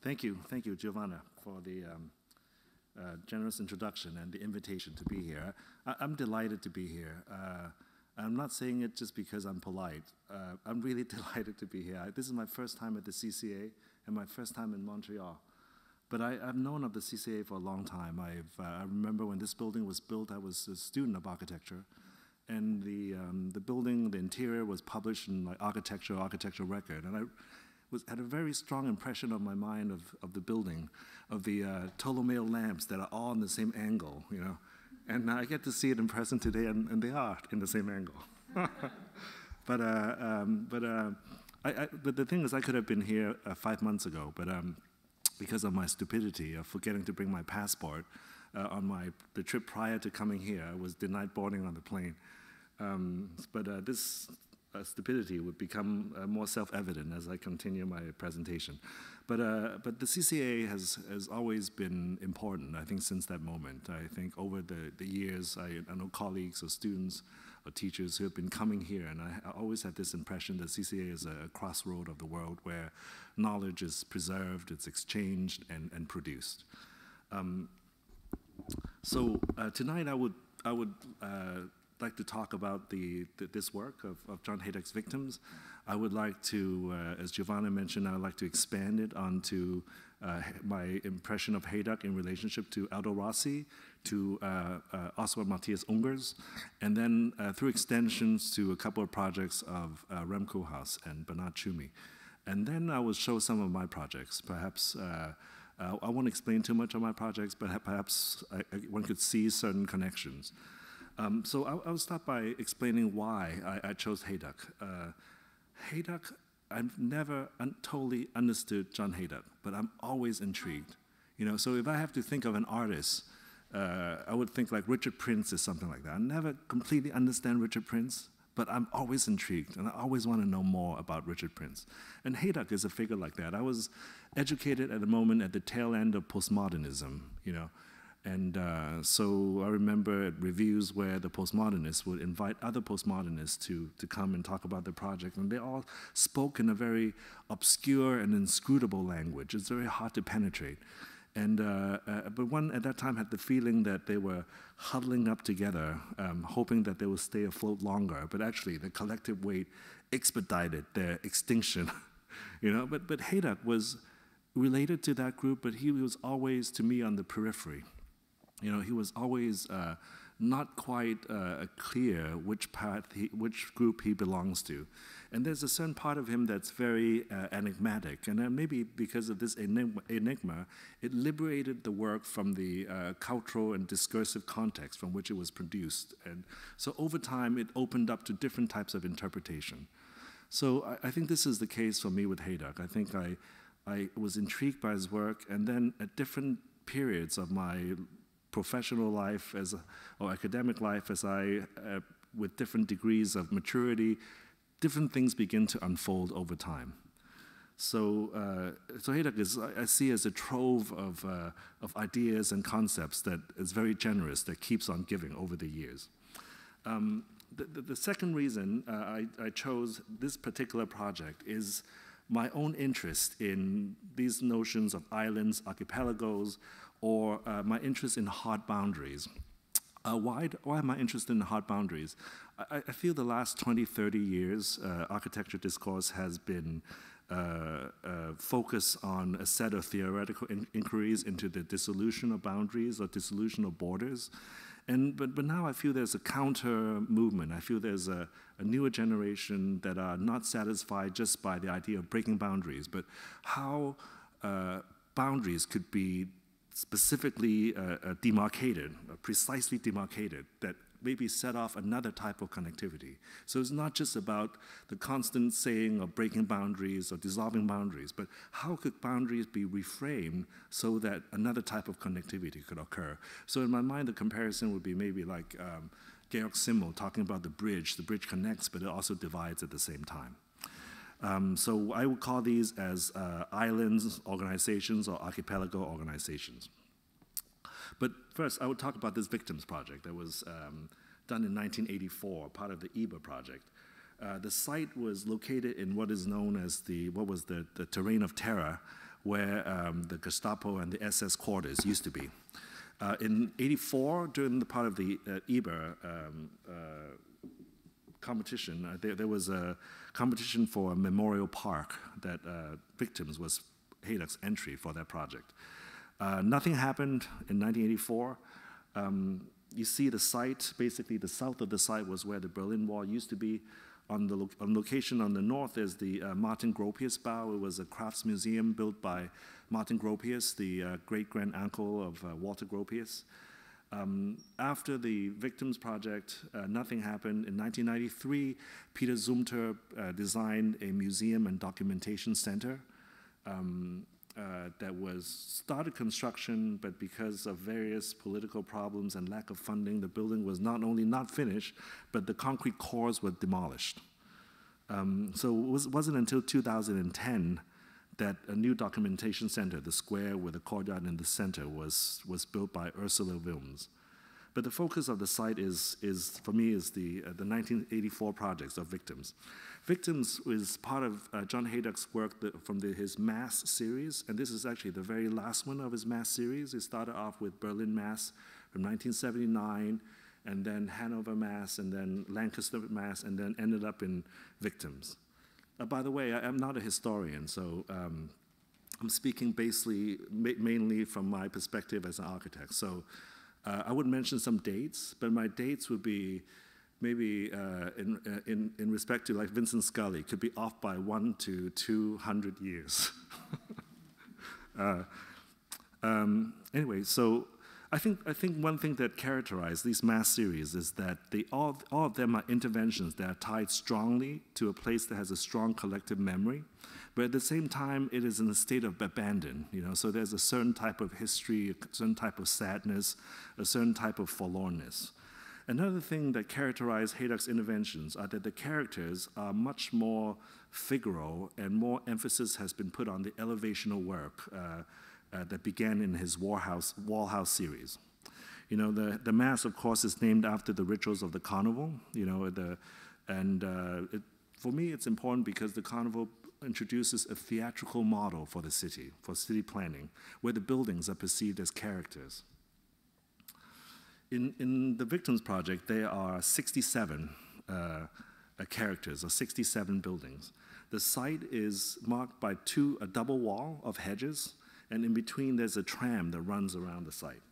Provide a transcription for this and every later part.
Thank you, thank you, Giovanna, for the um, uh, generous introduction and the invitation to be here. I, am delighted to be here. Uh, I'm not saying it just because I'm polite. Uh, I'm really delighted to be here. I, this is my first time at the CCA and my first time in Montreal. But I, have known of the CCA for a long time. Uh, i remember when this building was built, I was a student of architecture. And the, um, the building, the interior was published in like, Architecture, Architectural Record. And I, was, had a very strong impression on my mind of, of the building, of the uh, Ptolemaic lamps that are all in the same angle, you know. And I get to see it in person today, and, and they are in the same angle. but uh, um, but, uh, I, I, but the thing is, I could have been here uh, five months ago, but um, because of my stupidity of forgetting to bring my passport uh, on my the trip prior to coming here, I was denied boarding on the plane. Um, but uh, this uh, stupidity would become uh, more self-evident as I continue my presentation. But, uh, but the CCA has, has always been important, I think, since that moment. I think over the, the years, I, I know colleagues or students or teachers who have been coming here, and I, I always had this impression that CCA is a, a crossroad of the world where knowledge is preserved, it's exchanged, and, and produced. Um, so uh, tonight I would, I would uh, like to talk about the, this work of, of, John Haydock's victims. I would like to, uh, as Giovanna mentioned, I would like to expand it onto uh, my impression of Haydock in relationship to Aldo Rossi, to uh, uh Oswald Matthias Ungers, and then uh, through extensions to a couple of projects of uh, Rem Koolhaas and Bernard Chumi. And then I will show some of my projects, perhaps uh, I won't explain too much on my projects, but perhaps I, I, one could see certain connections. Um, so I, I, will start by explaining why I, I chose Hayduck. Uh, Hayduck, I've never un totally understood John Hayduck, but I'm always intrigued. You know, so if I have to think of an artist, uh, I would think like Richard Prince or something like that. I never completely understand Richard Prince, but I'm always intrigued and I always want to know more about Richard Prince. And Hayduck is a figure like that. I was educated at a moment at the tail end of postmodernism, you know, and uh, so I remember reviews where the postmodernists would invite other postmodernists to, to come and talk about the project, and they all spoke in a very obscure and inscrutable language. It's very hard to penetrate. And, uh, uh, but one at that time had the feeling that they were huddling up together, um, hoping that they would stay afloat longer. But actually, the collective weight expedited their extinction. you know, but but Hayduck was related to that group, but he was always to me on the periphery you know, he was always uh, not quite uh, clear which path, he, which group he belongs to. And there's a certain part of him that's very uh, enigmatic. And uh, maybe because of this enigma, it liberated the work from the uh, cultural and discursive context from which it was produced. And so over time, it opened up to different types of interpretation. So I, I think this is the case for me with Haydock. I think I, I was intrigued by his work, and then at different periods of my professional life as a, or academic life as I, uh, with different degrees of maturity, different things begin to unfold over time. So, uh, so Haydock is, I see as a trove of, uh, of ideas and concepts that is very generous, that keeps on giving over the years. Um, the, the, the, second reason uh, I, I, chose this particular project is my own interest in these notions of islands, archipelagos, or uh, my interest in hard boundaries. Uh, why, why am I interested in hard boundaries? I, I feel the last 20, 30 years, uh, architecture discourse has been uh, uh, focused on a set of theoretical in inquiries into the dissolution of boundaries or dissolution of borders. And, but, but now I feel there's a counter movement. I feel there's a, a newer generation that are not satisfied just by the idea of breaking boundaries, but how uh, boundaries could be specifically uh, uh demarcated, uh, precisely demarcated, that maybe set off another type of connectivity. So it's not just about the constant saying of breaking boundaries or dissolving boundaries, but how could boundaries be reframed so that another type of connectivity could occur? So in my mind, the comparison would be maybe like um, Georg Simmel talking about the bridge. The bridge connects, but it also divides at the same time. Um, so I would call these as uh, islands organizations or archipelago organizations. But first, I would talk about this victims project that was um, done in 1984, part of the EBA project. Uh, the site was located in what is known as the what was the, the terrain of terror, where um, the Gestapo and the SS quarters used to be. Uh, in 84, during the part of the uh, EBA um, uh, competition. Uh, there, there, was a competition for a memorial park that uh, victims was Haydock's entry for that project. Uh, nothing happened in 1984. Um, you see the site, basically the south of the site was where the Berlin Wall used to be. On the lo on location on the north is the uh, Martin Gropius Bau. It was a crafts museum built by Martin Gropius, the uh, great-grand uncle of Walter Gropius. Um, after the Victims Project, uh, nothing happened. In 1993, Peter Zumter uh, designed a museum and documentation center um, uh, that was started construction, but because of various political problems and lack of funding, the building was not only not finished, but the concrete cores were demolished. Um, so it was, wasn't until 2010 that a new documentation center, the square with a courtyard in the center, was, was built by Ursula Wilms. But the focus of the site is, is for me, is the, uh, the 1984 projects of Victims. Victims is part of uh, John Haydock's work that, from the, his Mass series, and this is actually the very last one of his Mass series. He started off with Berlin Mass from 1979, and then Hanover Mass, and then Lancaster Mass, and then ended up in Victims. Uh, by the way, I, am not a historian, so um, I'm speaking basically ma mainly from my perspective as an architect. So uh, I would mention some dates, but my dates would be maybe uh, in, uh, in, in respect to like Vincent Scully, could be off by one to 200 years. Uh, um, anyway, so I think, I think one thing that characterizes these mass series is that they all, all of them are interventions that are tied strongly to a place that has a strong collective memory, but at the same time, it is in a state of abandon. You know, so there's a certain type of history, a certain type of sadness, a certain type of forlornness. Another thing that characterizes Haydock's interventions are that the characters are much more figural and more emphasis has been put on the elevational work. Uh, uh, that began in his Warhouse, Wallhouse series. You know, the, the Mass, of course, is named after the rituals of the carnival, you know, the, and uh, it, for me it's important because the carnival introduces a theatrical model for the city, for city planning, where the buildings are perceived as characters. In, in the Victims Project, there are 67 uh, uh characters, or 67 buildings. The site is marked by two, a double wall of hedges and in between there's a tram that runs around the site.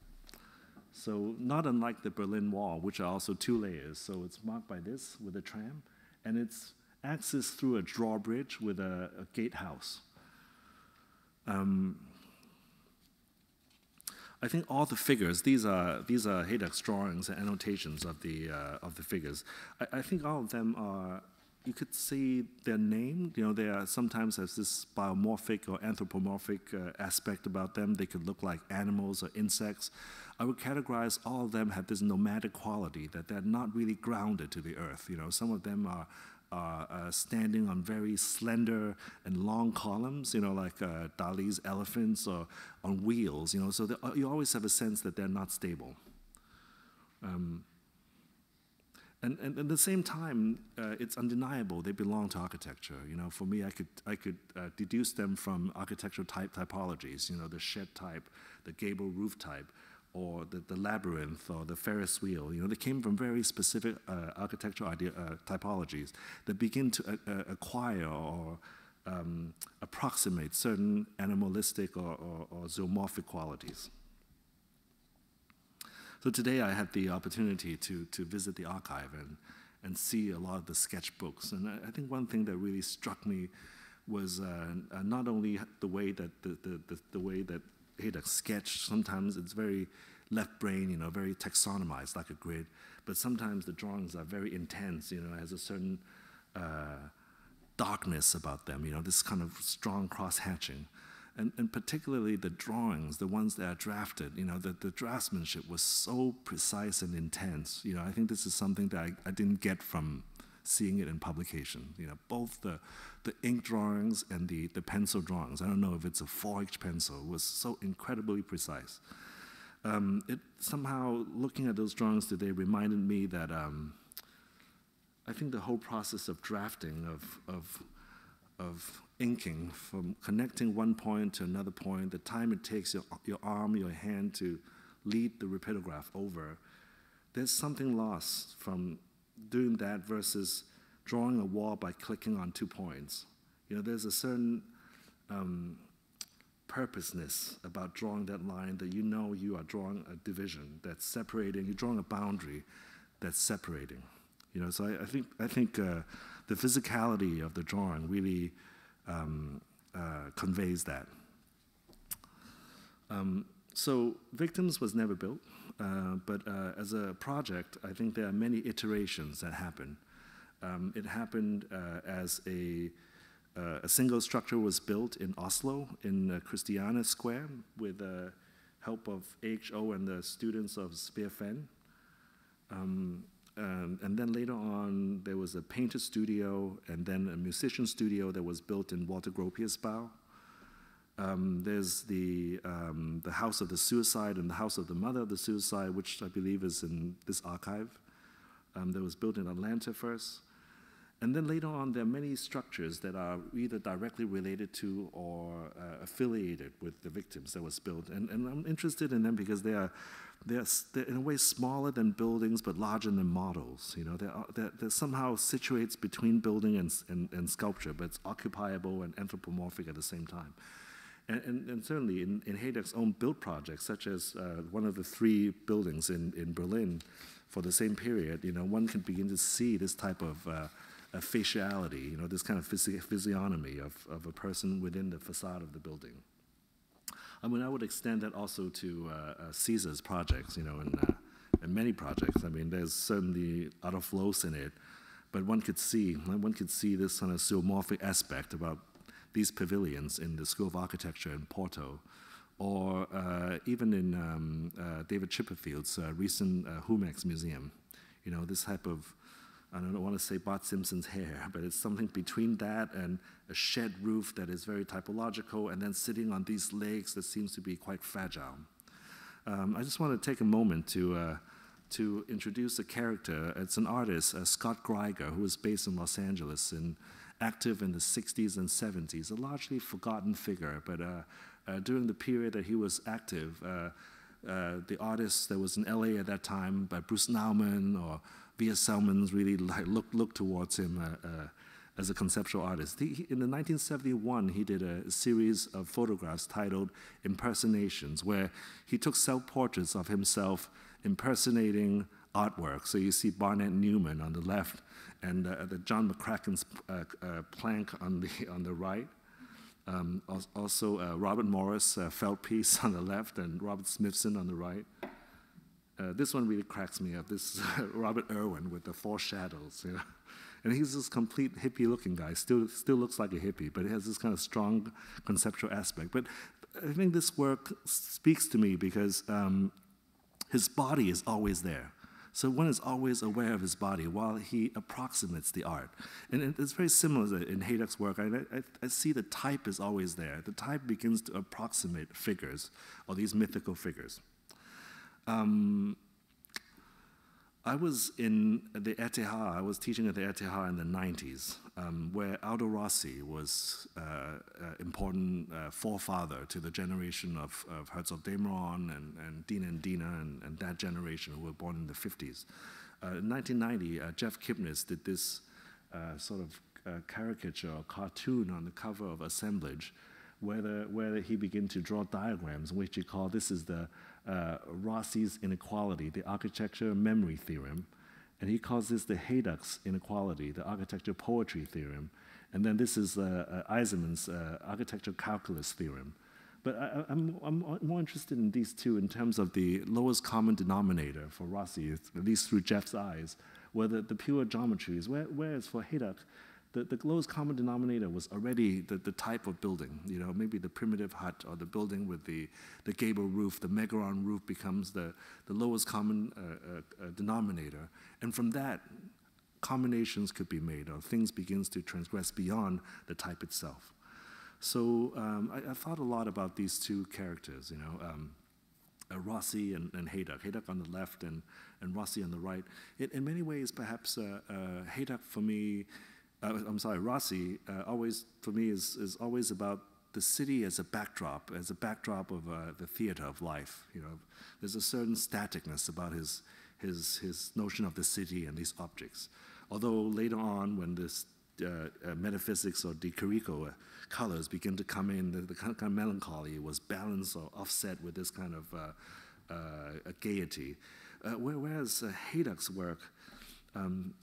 So not unlike the Berlin Wall, which are also two layers. So it's marked by this with a tram, and it's accessed through a drawbridge with a, a gatehouse. Um, I think all the figures, these are these are Haydock's drawings and annotations of the uh, of the figures. I, I, think all of them are you could see their name. You know, they are sometimes has this biomorphic or anthropomorphic uh, aspect about them. They could look like animals or insects. I would categorize all of them have this nomadic quality that they're not really grounded to the earth. You know, some of them are are uh, standing on very slender and long columns, you know, like uh, Dali's elephants or on wheels, you know, so uh, you always have a sense that they're not stable. Um, and, and at the same time, uh, it's undeniable they belong to architecture. You know, for me, I could I could uh, deduce them from architectural type typologies. You know, the shed type, the gable roof type, or the, the labyrinth, or the Ferris wheel. You know, they came from very specific uh, architectural idea, uh, typologies that begin to uh, uh, acquire or um, approximate certain animalistic or, or, or zoomorphic qualities. So today I had the opportunity to, to visit the archive and, and see a lot of the sketchbooks. And I, I think one thing that really struck me was uh, uh, not only the way that the, the, the, the way that Haydock sketched, sometimes it's very left brain, you know, very taxonomized like a grid, but sometimes the drawings are very intense, you know, has a certain uh, darkness about them, you know, this kind of strong cross-hatching and, and particularly the drawings, the ones that are drafted, you know, the, the draftsmanship was so precise and intense. You know, I think this is something that I, I didn't get from seeing it in publication. You know, both the, the ink drawings and the, the pencil drawings. I don't know if it's a 4H pencil. was so incredibly precise. Um, it somehow, looking at those drawings today, reminded me that um, I think the whole process of drafting, of, of, of inking, from connecting one point to another point, the time it takes your, your arm, your hand to lead the graph over, there's something lost from doing that versus drawing a wall by clicking on two points. You know, there's a certain um, purposeness about drawing that line that you know you are drawing a division that's separating, you're drawing a boundary that's separating. You know, so I, I think, I think uh, the physicality of the drawing really um, uh, conveys that. Um, so victims was never built, uh, but uh, as a project, I think there are many iterations that happen. Um, it happened uh, as a, uh, a single structure was built in Oslo in uh, Christiana Square with the help of HO and the students of Spearfen. Um, um, and then later on, there was a painter studio and then a musician studio that was built in Walter Gropius Bau. Um, there's the, um, the House of the Suicide and the House of the Mother of the Suicide, which I believe is in this archive um, that was built in Atlanta first. And then later on, there are many structures that are either directly related to or uh, affiliated with the victims that was built. And, and I'm interested in them because they are they're, they're, in a way smaller than buildings, but larger than models. You know, they're, uh, they're, they're somehow situates between building and, and, and, sculpture, but it's occupiable and anthropomorphic at the same time. And, and, and certainly in, in Heydeck's own built projects, such as uh, one of the three buildings in, in Berlin for the same period, you know, one can begin to see this type of uh, faciality, you know, this kind of physi physiognomy of, of a person within the facade of the building. I mean, I would extend that also to uh, uh, CESA's projects, you know, and, uh, and many projects. I mean, there's certainly other flows in it, but one could see, one could see this kind of zoomorphic aspect about these pavilions in the School of Architecture in Porto, or uh, even in um, uh, David Chipperfield's uh, recent uh, Humex Museum. You know, this type of I don't want to say Bart Simpson's hair, but it's something between that and a shed roof that is very typological, and then sitting on these legs that seems to be quite fragile. Um, I just want to take a moment to, uh, to introduce a character. It's an artist, uh, Scott Greiger, who was based in Los Angeles and active in the 60s and 70s, a largely forgotten figure, but uh, uh, during the period that he was active, uh, uh, the artists that was in LA at that time by Bruce Nauman or Via Salmons really like looked look towards him uh, uh, as a conceptual artist. He, he, in the 1971, he did a series of photographs titled Impersonations, where he took self-portraits of himself impersonating artwork. So you see Barnett Newman on the left and uh, the John McCracken's uh, uh, plank on the, on the right. Um, also, uh, Robert Morris uh, felt piece on the left and Robert Smithson on the right. Uh, this one really cracks me up. This Robert Irwin with the four shadows, you know? and he's this complete hippie-looking guy. Still, still looks like a hippie, but it has this kind of strong conceptual aspect. But I think this work speaks to me because um, his body is always there. So one is always aware of his body while he approximates the art. And it's very similar in Haydock's work. I, I, I, see the type is always there. The type begins to approximate figures, or these mythical figures. Um, I was in the Etihad, I was teaching at the Etihad in the 90s, um, where Aldo Rossi was uh, uh, important uh, forefather to the generation of, of Herzog de and, and Dean and Dina and, and, that generation who were born in the 50s. Uh, in 1990, uh, Jeff Kipnis did this uh, sort of caricature or cartoon on the cover of Assemblage, where, the, where he began to draw diagrams, which he called, this is the uh, Rossi's inequality, the architecture memory theorem, and he calls this the Haydux inequality, the architecture poetry theorem, and then this is uh, uh, Eisenman's uh, architecture calculus theorem. But I, am more interested in these two in terms of the lowest common denominator for Rossi, at least through Jeff's eyes, whether the pure geometries, whereas for Haydock, the, the lowest common denominator was already the, the type of building. You know, maybe the primitive hut or the building with the, the gable roof, the megaron roof becomes the, the lowest common uh, uh, uh, denominator. And from that, combinations could be made or things begins to transgress beyond the type itself. So um, I, I, thought a lot about these two characters, you know, um, uh, Rossi and, and Hayduck. Hayduck on the left and, and Rossi on the right. It, in many ways, perhaps uh, uh Hayduck for me uh, I'm sorry, Rossi, uh, always for me is is always about the city as a backdrop, as a backdrop of uh, the theater of life. You know, there's a certain staticness about his his his notion of the city and these objects. Although later on, when this uh, uh, metaphysics or de Carico uh, colors begin to come in, the, the, kind of melancholy was balanced or offset with this kind of gaiety. whereas Haydock's work um,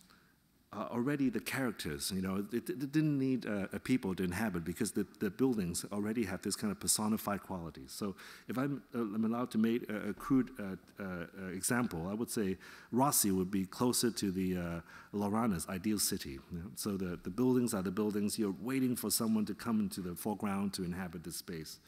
uh, already the characters, you know, it, it didn't need a people to inhabit because the, the buildings already have this kind of personified quality. So if I'm, uh, I'm allowed to make a, a crude uh, uh, example, I would say Rossi would be closer to the uh, Lorana's ideal city. You know? So the, the buildings are the buildings, you're waiting for someone to come into the foreground to inhabit this space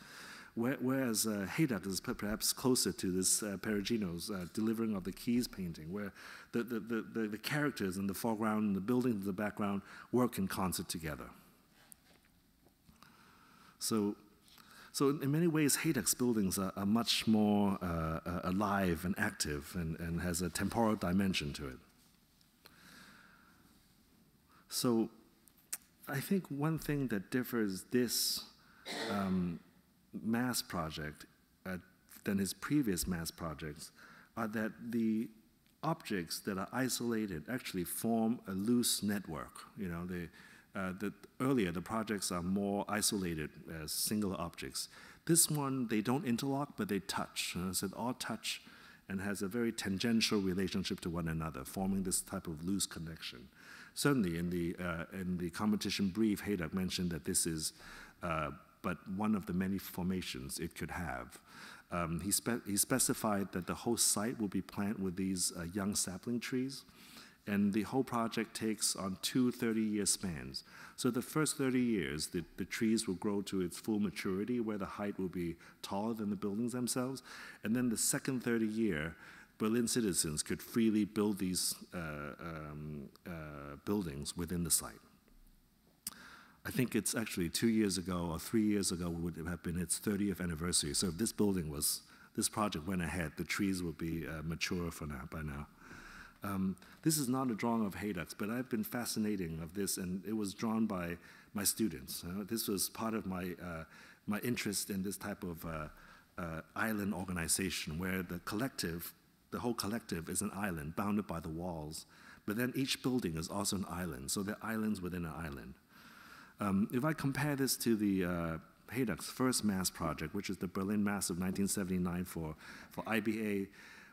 whereas uh, Haydock is perhaps closer to this uh, Perugino's uh, Delivering of the Keys painting, where the, the, the, the characters in the foreground and the building in the background work in concert together. So, so in many ways, Haydock's buildings are, are much more uh, uh, alive and active and, and has a temporal dimension to it. So I think one thing that differs this um, mass project uh, than his previous mass projects are that the objects that are isolated actually form a loose network. You know, they, uh, the, earlier the projects are more isolated as single objects. This one, they don't interlock, but they touch. You so they all touch and has a very tangential relationship to one another, forming this type of loose connection. Certainly in the, uh, in the competition brief, Haydock mentioned that this is uh, but one of the many formations it could have. Um, he, spe he, specified that the whole site will be planted with these uh, young sapling trees, and the whole project takes on two 30-year spans. So the first 30 years, the, the trees will grow to its full maturity, where the height will be taller than the buildings themselves, and then the second 30 year, Berlin citizens could freely build these uh, um, uh, buildings within the site. I think it's actually two years ago or three years ago would have been its 30th anniversary. So if this building was, this project went ahead, the trees would be uh, mature for now, by now. Um, this is not a drawing of Haydux, but I've been fascinating of this, and it was drawn by my students. Uh, this was part of my, uh, my interest in this type of uh, uh island organization, where the collective, the whole collective is an island bounded by the walls, but then each building is also an island, so they're islands within an island. Um, if I compare this to the uh, first mass project, which is the Berlin Mass of 1979 for, for IBA,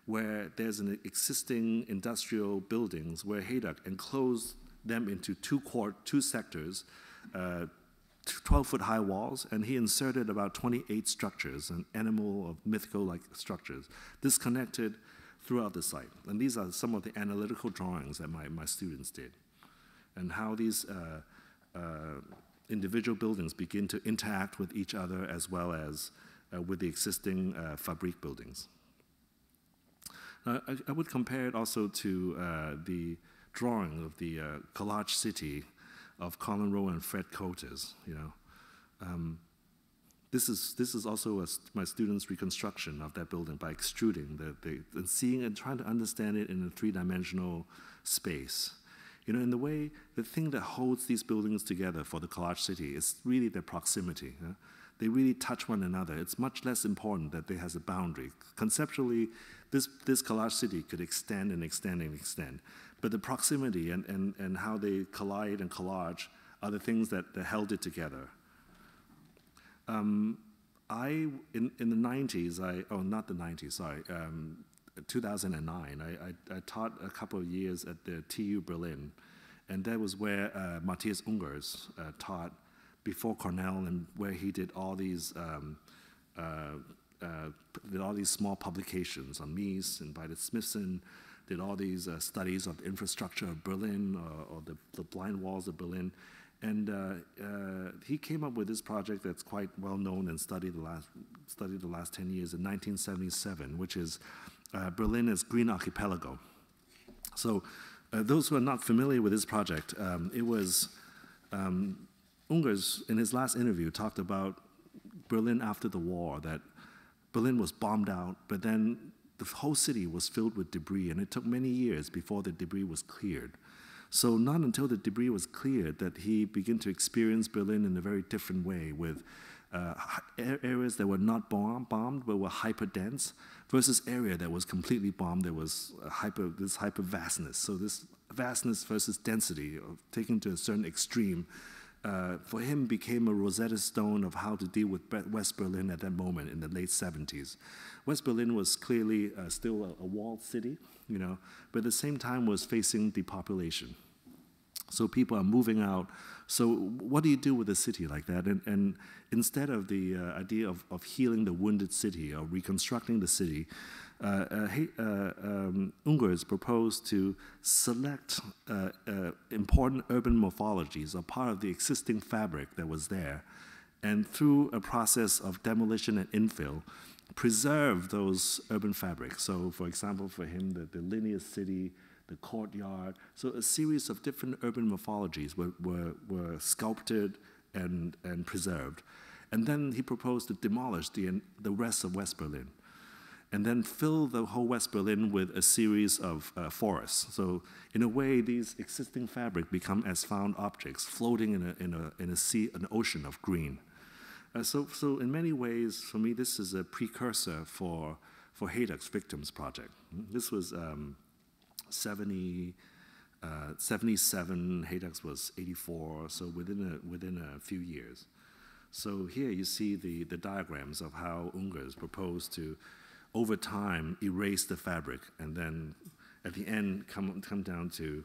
where there's an existing industrial buildings where Haydock enclosed them into two quart, two sectors, uh, 12 foot high walls, and he inserted about 28 structures, an animal of mythical like structures, disconnected throughout the site. And these are some of the analytical drawings that my, my students did, and how these uh, uh, individual buildings begin to interact with each other as well as uh, with the existing uh, fabric buildings. Uh, I, I, would compare it also to uh, the drawing of the collage city of Colin Rowe and Fred Cotes. You know, um, this is this is also a, my students' reconstruction of that building by extruding the, the and seeing and trying to understand it in a three-dimensional space. You know, in the way, the thing that holds these buildings together for the collage city is really their proximity. They really touch one another. It's much less important that they has a boundary. Conceptually, this, this collage city could extend and extend and extend. But the proximity and, and, and how they collide and collage are the things that, that held it together. Um, I, in, in the 90s, I, oh, not the 90s, sorry, um, 2009, I, I, I, taught a couple of years at the TU Berlin, and that was where uh, Matthias Ungers uh, taught before Cornell, and where he did all these um, uh, uh did all these small publications on Mies, invited Smithson, did all these uh, studies of the infrastructure of Berlin or, uh, or the, the, blind walls of Berlin. And he came up with this project that's quite well known and studied the last studied the last 10 years in 1977, which is uh, Berlin Green Archipelago. So uh, those who are not familiar with this project, um, it was um, Ungers in his last interview talked about Berlin after the war, that Berlin was bombed out, but then the whole city was filled with debris, and it took many years before the debris was cleared. So not until the debris was cleared that he began to experience Berlin in a very different way with uh, areas that were not bomb bombed but were hyper dense versus area that was completely bombed. There was uh, hyper this hyper vastness. So this vastness versus density, taken to a certain extreme, uh, for him became a Rosetta Stone of how to deal with West Berlin at that moment in the late 70s. West Berlin was clearly uh, still a, a walled city, you know, but at the same time was facing depopulation. So people are moving out. So what do you do with a city like that? And, and instead of the uh, idea of, of healing the wounded city or reconstructing the city, uh, uh, uh um, Unger has proposed to select uh, uh, important urban morphologies a part of the existing fabric that was there, and through a process of demolition and infill, preserve those urban fabrics. So, for example, for him, the, the linear city the courtyard. So a series of different urban morphologies were, were, were sculpted and, and preserved. And then he proposed to demolish the, the rest of West Berlin and then fill the whole West Berlin with a series of uh, forests. So in a way, these existing fabric become as found objects floating in a, in a, in a sea, an ocean of green. Uh, so, so in many ways, for me, this is a precursor for, for Haydock's Victims Project. This was um, 70, uh, 77, Haydex was 84, so within a, within a few years. So here you see the, the diagrams of how Ungers proposed to, over time, erase the fabric, and then at the end come, come down to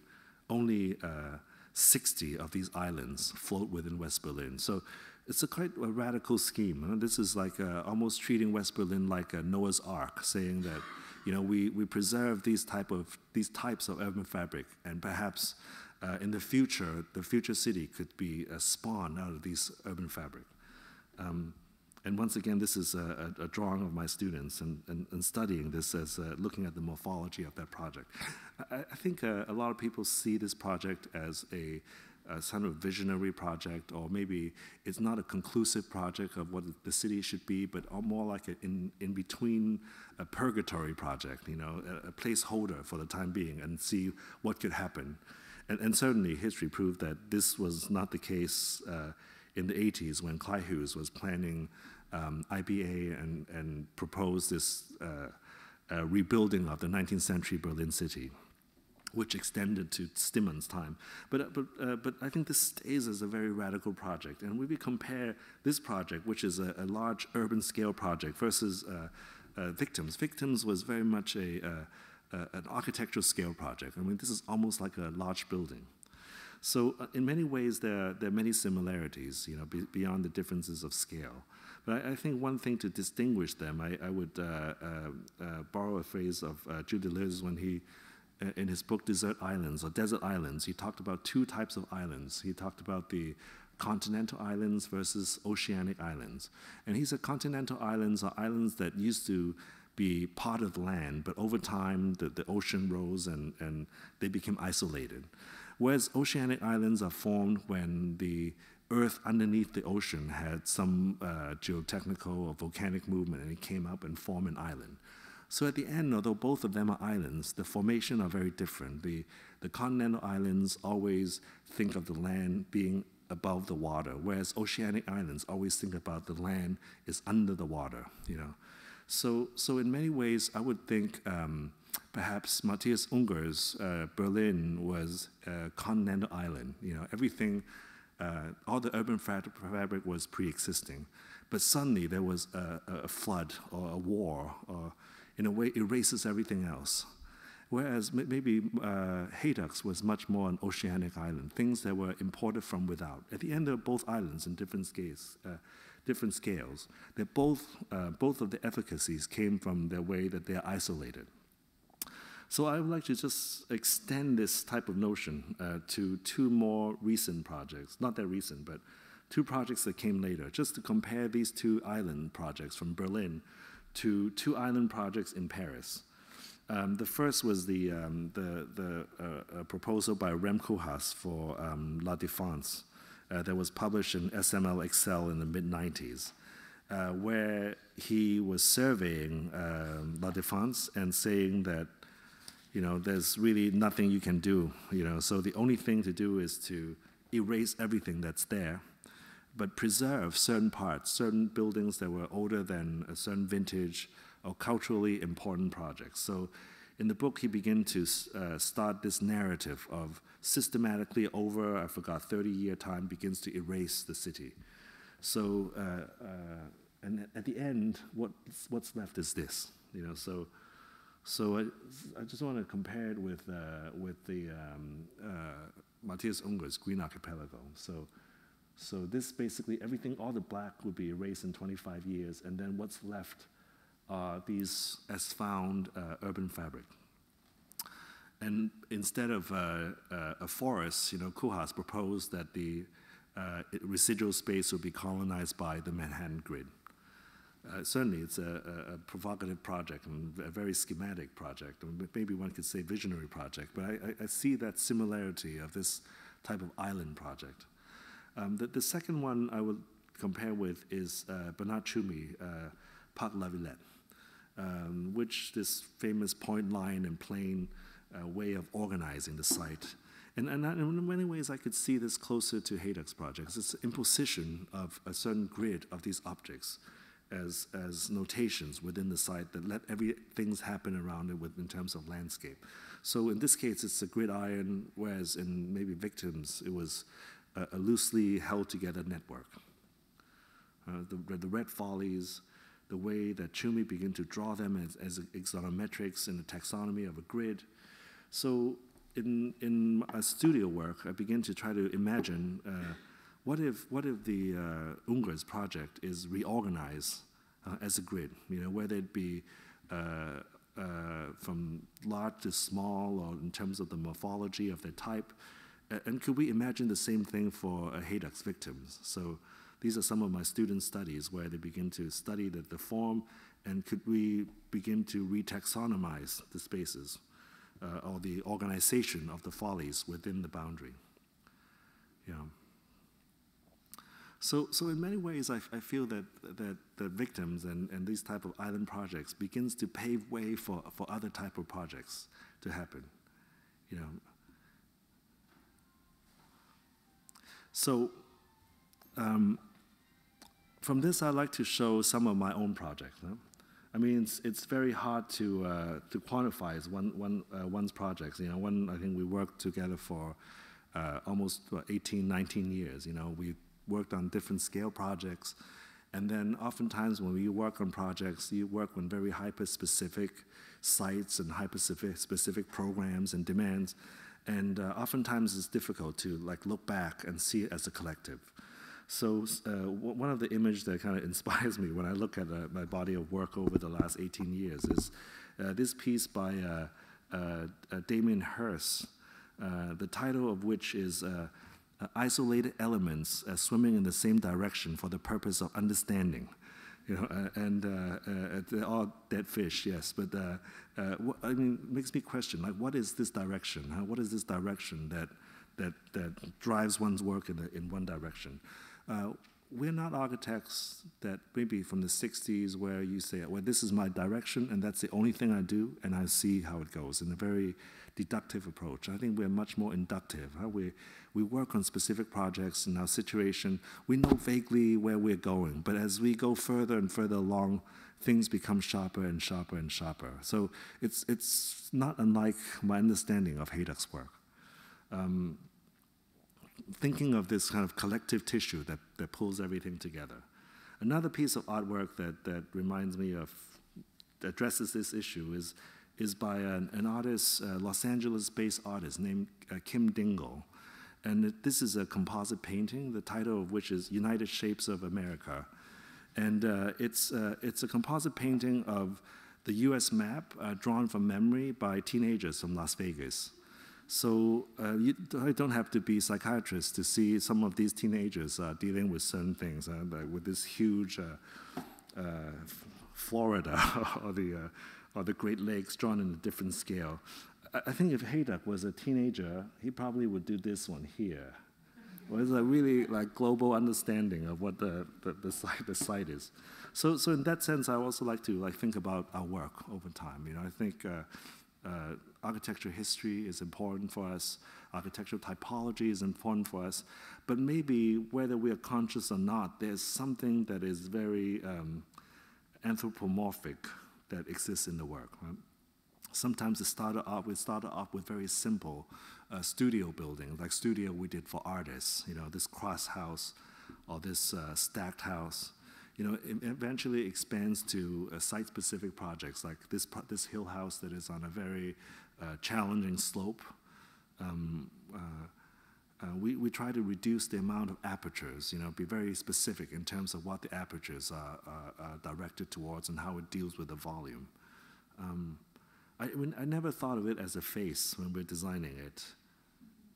only uh, 60 of these islands float within West Berlin. So it's a quite a radical scheme. This is like uh, almost treating West Berlin like a Noah's Ark, saying that you know, we, we preserve these, type of, these types of urban fabric, and perhaps uh, in the future, the future city could be a spawn out of these urban fabric. Um, and once again, this is a, a, a drawing of my students and, and, and studying this as uh, looking at the morphology of that project. I, I think uh, a lot of people see this project as a uh, some sort of visionary project, or maybe it's not a conclusive project of what the city should be, but more like an in, in between a purgatory project, you know, a, a placeholder for the time being, and see what could happen. And, and certainly, history proved that this was not the case uh, in the 80s when Clay was planning um, IBA and, and proposed this uh, uh rebuilding of the 19th century Berlin city which extended to Stimmann's time. But, uh, but, uh, but I think this stays as a very radical project. And when we compare this project, which is a, a large urban scale project, versus uh, uh, Victims, Victims was very much a, uh, uh, an architectural scale project. I mean, this is almost like a large building. So in many ways, there are, there are many similarities, you know, be, beyond the differences of scale. But I, I, think one thing to distinguish them, I, I would borrow a phrase of uh, Jude when he in his book Desert Islands or Desert Islands, he talked about two types of islands. He talked about the continental islands versus oceanic islands. And he said continental islands are islands that used to be part of land, but over time the, the ocean rose and, and they became isolated. Whereas oceanic islands are formed when the earth underneath the ocean had some uh, geotechnical or volcanic movement and it came up and formed an island. So at the end, although both of them are islands, the formation are very different. The, the continental islands always think of the land being above the water, whereas oceanic islands always think about the land is under the water, you know. So, so in many ways, I would think um, perhaps Matthias Unger's uh, Berlin was a continental island. You know, everything, uh, all the urban fabric was pre-existing. But suddenly there was a, a flood or a war or in a way erases everything else. Whereas maybe uh, haydux was much more an oceanic island, things that were imported from without. At the end of both islands in different scales, uh, different scales, that both, uh, both of the efficacies came from the way that they're isolated. So I would like to just extend this type of notion uh, to two more recent projects, not that recent, but two projects that came later, just to compare these two island projects from Berlin to two island projects in Paris. Um, the first was the, um, the, the uh, proposal by Rem Koolhaas for um, La Défense uh, that was published in SML Excel in the mid 90s, uh, where he was surveying um, La Défense and saying that you know, there's really nothing you can do, you know, so the only thing to do is to erase everything that's there but preserve certain parts, certain buildings that were older than a certain vintage or culturally important projects. So in the book, he begins to uh, start this narrative of systematically over, I forgot, 30-year time begins to erase the city. So, uh, uh, and at the end, what's, what's left is this, you know, so, so I, I just want to compare it with, uh, with the um, uh, Matthias Unger's Green Archipelago. So so this basically everything, all the black would be erased in 25 years, and then what's left are these as found uh, urban fabric. And instead of uh, uh a forest, you know, Kuhas proposed that the uh, residual space would be colonized by the Manhattan grid. Uh, certainly it's a, a, provocative project and a very schematic project, and maybe one could say visionary project, but I, I, see that similarity of this type of island project. Um, the, the, second one I would compare with is uh, Bernard Chumi, uh, Parc um, which this famous point line and plane uh, way of organizing the site. And, and, in many ways, I could see this closer to Haydock's projects. It's imposition of a certain grid of these objects as, as notations within the site that let everything things happen around it with, in terms of landscape. So in this case, it's a gridiron, whereas in maybe victims, it was a loosely held together network. Uh, the, the red follies, the way that Chumi began to draw them as, as in the taxonomy of a grid. So in, in my studio work, I begin to try to imagine uh, what, if, what if the uh, project is reorganized uh, as a grid, you know, whether it be uh, uh, from large to small or in terms of the morphology of their type, and could we imagine the same thing for uh, HADOX victims? So these are some of my student studies where they begin to study the, the form and could we begin to re-taxonomize the spaces uh, or the organization of the follies within the boundary? Yeah. So, so in many ways, I, I feel that, that the victims and, and these type of island projects begins to pave way for, for other type of projects to happen. You know, So um, from this, I'd like to show some of my own projects. Huh? I mean, it's, it's very hard to, uh, to quantify one, one, uh, one's projects. You know, one, I think we worked together for uh, almost what, 18, 19 years. You know, we worked on different scale projects. And then oftentimes when we work on projects, you work on very hyper-specific sites and hyper-specific programs and demands. And uh, oftentimes it's difficult to like look back and see it as a collective. So uh, one of the images that kind of inspires me when I look at uh, my body of work over the last 18 years is uh, this piece by uh, uh, Damien Hirst, the title of which is Isolated Elements Swimming in the Same Direction for the Purpose of Understanding you know, uh, and uh, uh, they are dead fish, yes. But uh, uh, I mean, it makes me question, like, what is this direction? Huh? What is this direction that that that drives one's work in, the, in one direction? Uh, we're not architects that maybe from the 60s where you say, well, this is my direction and that's the only thing I do and I see how it goes in a very deductive approach. I think we're much more inductive. Huh? We, we work on specific projects in our situation. We know vaguely where we're going, but as we go further and further along, things become sharper and sharper and sharper. So it's, it's not unlike my understanding of Hayek's work. Um, thinking of this kind of collective tissue that, that pulls everything together. Another piece of artwork that, that reminds me of, that addresses this issue is, is by an, an artist, Los Angeles-based artist named uh, Kim Dingle, and this is a composite painting, the title of which is United Shapes of America. And uh, it's, uh, it's a composite painting of the US map uh, drawn from memory by teenagers from Las Vegas. So uh, you, I don't have to be a psychiatrist to see some of these teenagers uh, dealing with certain things, uh, like with this huge Florida or the or the Great Lakes drawn in a different scale. I think if Hayduck was a teenager, he probably would do this one here. Well, it's a really like global understanding of what the, the, the, site, the site is. So, so in that sense, I also like to like think about our work over time. You know, I think uh, uh, architecture history is important for us, architectural typology is important for us, but maybe whether we are conscious or not, there's something that is very um, anthropomorphic that exists in the work. Right? Sometimes it started off, we started off with very simple uh, studio building, like studio we did for artists, you know, this cross house or this uh, stacked house. You know, it eventually expands to uh, site-specific projects, like this, pro this hill house that is on a very uh, challenging slope. Um, uh, uh, we, we try to reduce the amount of apertures, you know, be very specific in terms of what the apertures are, are, are directed towards and how it deals with the volume. Um, I, when, I never thought of it as a face when we're designing it.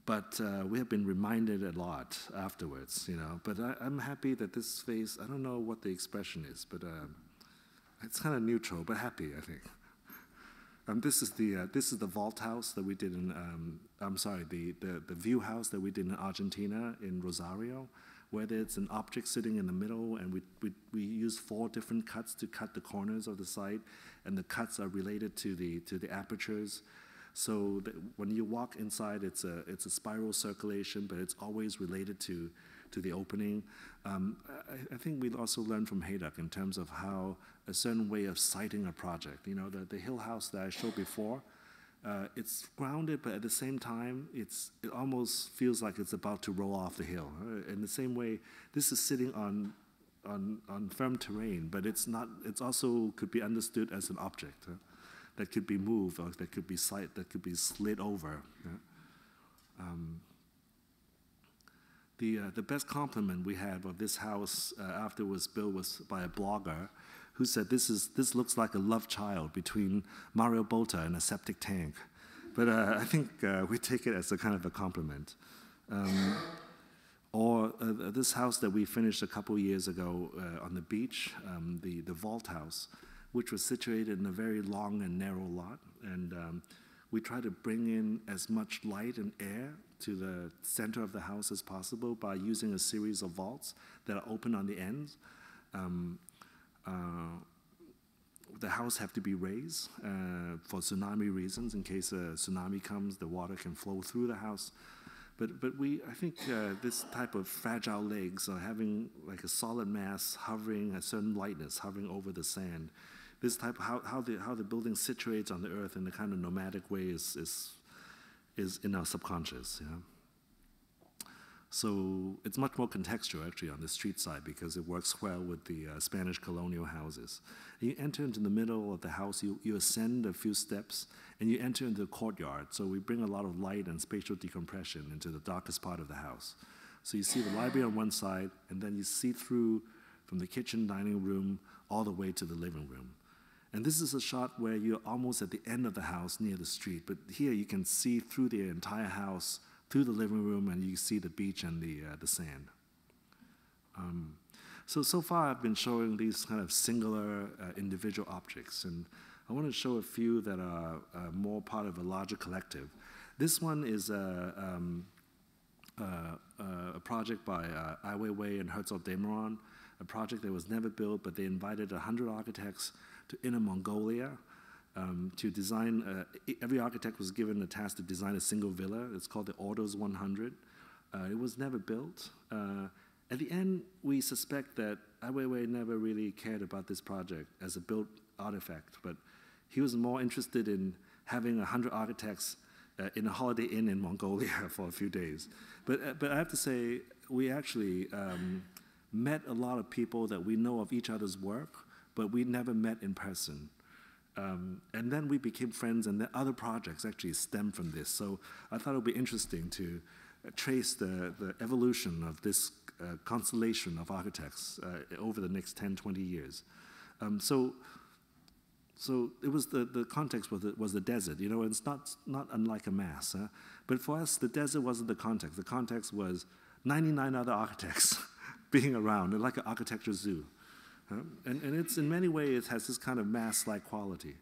But uh, we have been reminded a lot afterwards, you know. But I, am happy that this face, I don't know what the expression is, but um, it's kind of neutral, but happy, I think. Um, this is the uh, this is the vault house that we did in um, I'm sorry the, the the view house that we did in Argentina in Rosario whether it's an object sitting in the middle, and we, we, we use four different cuts to cut the corners of the site, and the cuts are related to the, to the apertures. So when you walk inside, it's a, it's a spiral circulation, but it's always related to, to the opening. Um, I, I, think we also learned from Haydock in terms of how a certain way of citing a project. You know, the, the hill house that I showed before, uh, it's grounded, but at the same time, it's, it almost feels like it's about to roll off the hill. Uh, in the same way, this is sitting on, on, on firm terrain, but it's not, it's also could be understood as an object uh, that could be moved, or that could be slid, that could be slid over. Yeah. Um, the, uh, the best compliment we had of this house uh, after it was built was by a blogger who said this, is, this looks like a love child between Mario Bota and a septic tank. But uh, I think uh, we take it as a kind of a compliment. Um, or uh, this house that we finished a couple years ago uh, on the beach, um, the, the vault house, which was situated in a very long and narrow lot. And um, we try to bring in as much light and air to the center of the house as possible by using a series of vaults that are open on the ends. Um, uh, the house have to be raised uh, for tsunami reasons. In case a tsunami comes, the water can flow through the house. But, but we, I think uh, this type of fragile legs, or having like a solid mass hovering a certain lightness, hovering over the sand, this type of how, how the how the building situates on the earth in a kind of nomadic way is is is in our subconscious. Yeah. So it's much more contextual actually on the street side because it works well with the uh, Spanish colonial houses. You enter into the middle of the house, you, you ascend a few steps, and you enter into the courtyard. So we bring a lot of light and spatial decompression into the darkest part of the house. So you see the library on one side, and then you see through from the kitchen dining room all the way to the living room. And this is a shot where you're almost at the end of the house near the street, but here you can see through the entire house through the living room, and you see the beach and the, uh, the sand. Um, so, so far I've been showing these kind of singular uh, individual objects, and I want to show a few that are uh, more part of a larger collective. This one is a, um, uh, uh, a project by uh, Ai Weiwei and Herzog Meuron. a project that was never built, but they invited 100 architects to Inner Mongolia um, to design, uh, every architect was given a task to design a single villa. It's called the Ordos 100. Uh, it was never built. Uh, at the end, we suspect that Ai Weiwei never really cared about this project as a built artifact, but he was more interested in having 100 architects uh, in a holiday inn in Mongolia for a few days. But, uh, but I have to say, we actually um, met a lot of people that we know of each other's work, but we never met in person. Um, and then we became friends, and the other projects actually stem from this. So I thought it would be interesting to uh, trace the, the evolution of this uh, constellation of architects uh, over the next 10, 20 years. Um, so, so it was the, the context was the, was the desert, you know, it's not, not unlike a mass. Huh? But for us, the desert wasn't the context. The context was 99 other architects being around, like an architecture zoo. And, and it's in many ways has this kind of mass-like quality.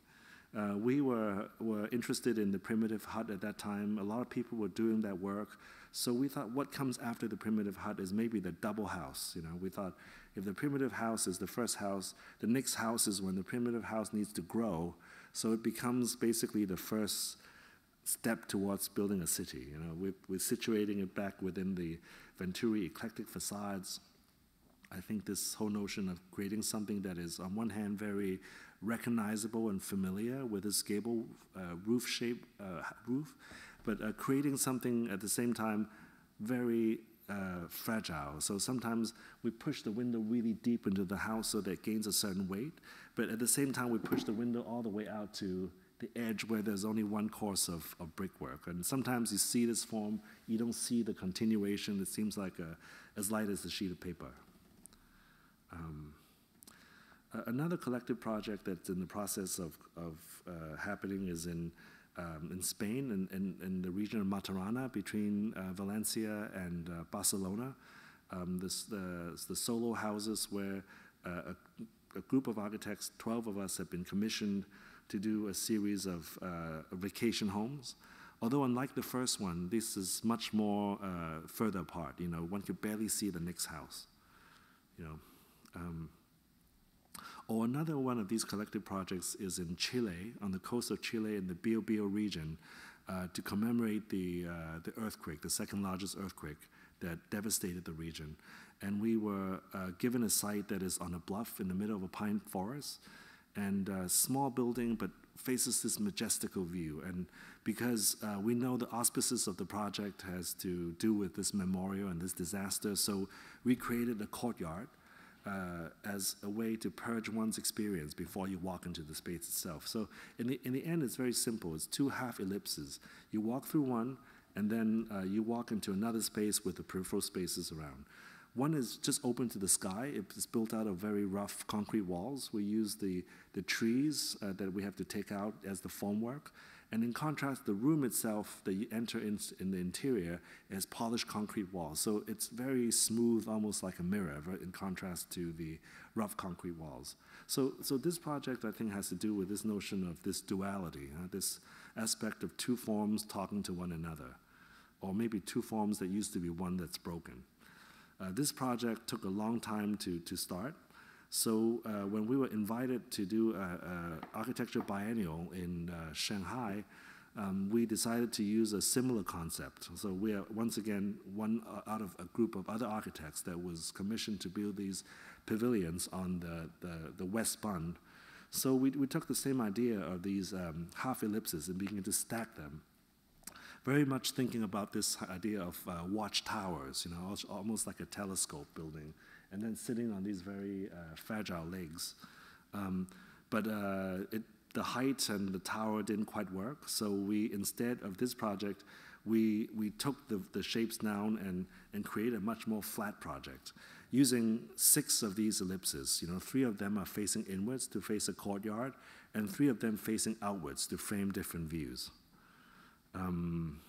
Uh, we were, were interested in the primitive hut at that time. A lot of people were doing that work. So we thought what comes after the primitive hut is maybe the double house. You know, we thought if the primitive house is the first house, the next house is when the primitive house needs to grow. So it becomes basically the first step towards building a city. You know, we're, we're situating it back within the Venturi eclectic facades. I think this whole notion of creating something that is, on one hand, very recognizable and familiar with this gable uh, roof shape uh, roof, but uh, creating something at the same time very uh, fragile. So sometimes we push the window really deep into the house so that it gains a certain weight, but at the same time we push the window all the way out to the edge where there's only one course of, of brickwork. And sometimes you see this form, you don't see the continuation. It seems like a, as light as a sheet of paper. Um, another collective project that's in the process of, of uh, happening is in, um, in Spain, in, in, in, the region of Matarana between uh, Valencia and uh, Barcelona. Um, this, the, the solo houses where uh, a, a, group of architects, 12 of us, have been commissioned to do a series of uh, vacation homes. Although unlike the first one, this is much more uh, further apart. You know, one could barely see the next house. You know, um, or oh, another one of these collective projects is in Chile, on the coast of Chile in the Biobío region, uh, to commemorate the, uh, the earthquake, the second largest earthquake that devastated the region. And we were uh, given a site that is on a bluff in the middle of a pine forest, and a small building, but faces this majestical view. And because uh, we know the auspices of the project has to do with this memorial and this disaster, so we created a courtyard uh, as a way to purge one's experience before you walk into the space itself. So in the, in the end, it's very simple. It's two half ellipses. You walk through one, and then uh, you walk into another space with the peripheral spaces around. One is just open to the sky. It's built out of very rough concrete walls. We use the, the trees uh, that we have to take out as the formwork. And in contrast, the room itself that you enter in, in the interior is polished concrete walls. So it's very smooth, almost like a mirror, right, in contrast to the rough concrete walls. So, so this project, I think, has to do with this notion of this duality, uh, this aspect of two forms talking to one another, or maybe two forms that used to be one that's broken. Uh, this project took a long time to, to start. So uh, when we were invited to do an uh, uh, architecture biennial in uh, Shanghai, um, we decided to use a similar concept. So we are once again one uh, out of a group of other architects that was commissioned to build these pavilions on the, the, the West Bund. So we, we took the same idea of these um, half ellipses and began to stack them very much thinking about this idea of uh, watchtowers, you know, almost like a telescope building and then sitting on these very uh, fragile legs. Um, but uh, it, the height and the tower didn't quite work, so we, instead of this project, we, we took the, the shapes down and, and created a much more flat project using six of these ellipses. You know, three of them are facing inwards to face a courtyard, and three of them facing outwards to frame different views. Um,